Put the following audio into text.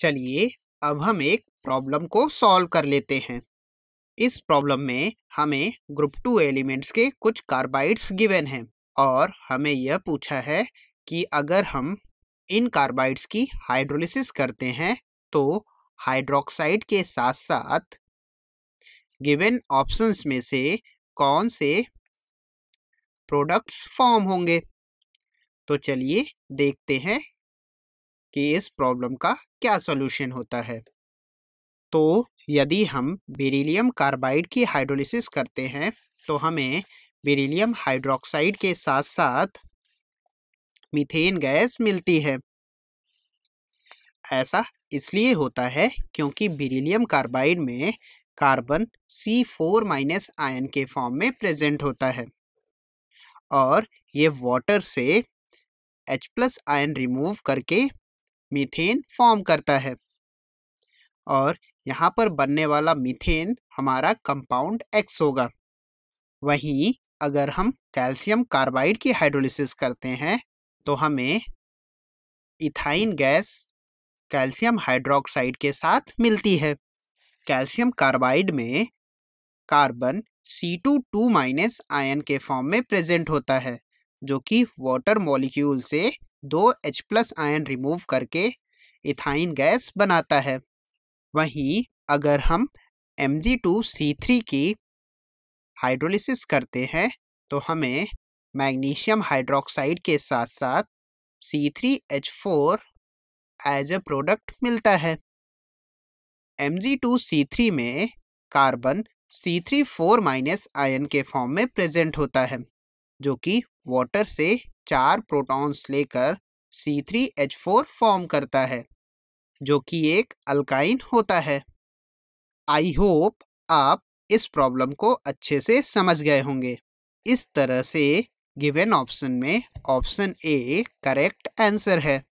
चलिए अब हम एक प्रॉब्लम को सॉल्व कर लेते हैं इस प्रॉब्लम में हमें ग्रुप टू एलिमेंट्स के कुछ कार्बाइड्स गिवन हैं और हमें यह पूछा है कि अगर हम इन कार्बाइड्स की हाइड्रोलिसिस करते हैं तो हाइड्रोक्साइड के साथ साथ गिवन ऑप्शंस में से कौन से प्रोडक्ट्स फॉर्म होंगे तो चलिए देखते हैं कि इस प्रॉब्लम का क्या सॉल्यूशन होता है तो यदि हम बेरिलियम कार्बाइड की हाइड्रोलिसिस करते हैं तो हमें बेरिलियम हाइड्रोक्साइड के साथ साथ मीथेन गैस मिलती है ऐसा इसलिए होता है क्योंकि बेरिलियम कार्बाइड में carbon C four minus ion के फॉर्म में प्रेजेंट होता है और ये वाटर से H प्लस आयन रिमूव करके मीथेन फॉर्म करता है और यहाँ पर बनने वाला मीथेन हमारा कंपाउंड एक्स होगा वहीं अगर हम कैल्शियम कार्बाइड की हाइड्रोलिसिस करते हैं तो हमें इथाइन गैस कैल्शियम हाइड्रोक्साइड के साथ मिलती है कैल्शियम कार्बाइड में carbon C two two minus ion के फॉर्म में प्रेजेंट होता है जो कि वाटर मॉलिक्यूल से दो एच प्लस आयन रिमूव करके इथाइन गैस बनाता है वहीं अगर हम M G two C three की हाइड्रोलिसिस करते हैं तो हमें मैग्नीशियम हाइड्रोक्साइड के साथ साथ C three H four as a product मिलता है M G two C three में कार्बन सी थ्री फोर माइनस आयन के फॉर्म में प्रेजेंट होता है जो कि वाटर से चार प्रोटॉन्स लेकर C3H4 फॉर्म करता है जो कि एक अल्काइन होता है आई होप आप इस प्रॉब्लम को अच्छे से समझ गए होंगे इस तरह से गिवन ऑप्शन में ऑप्शन ए करेक्ट आंसर है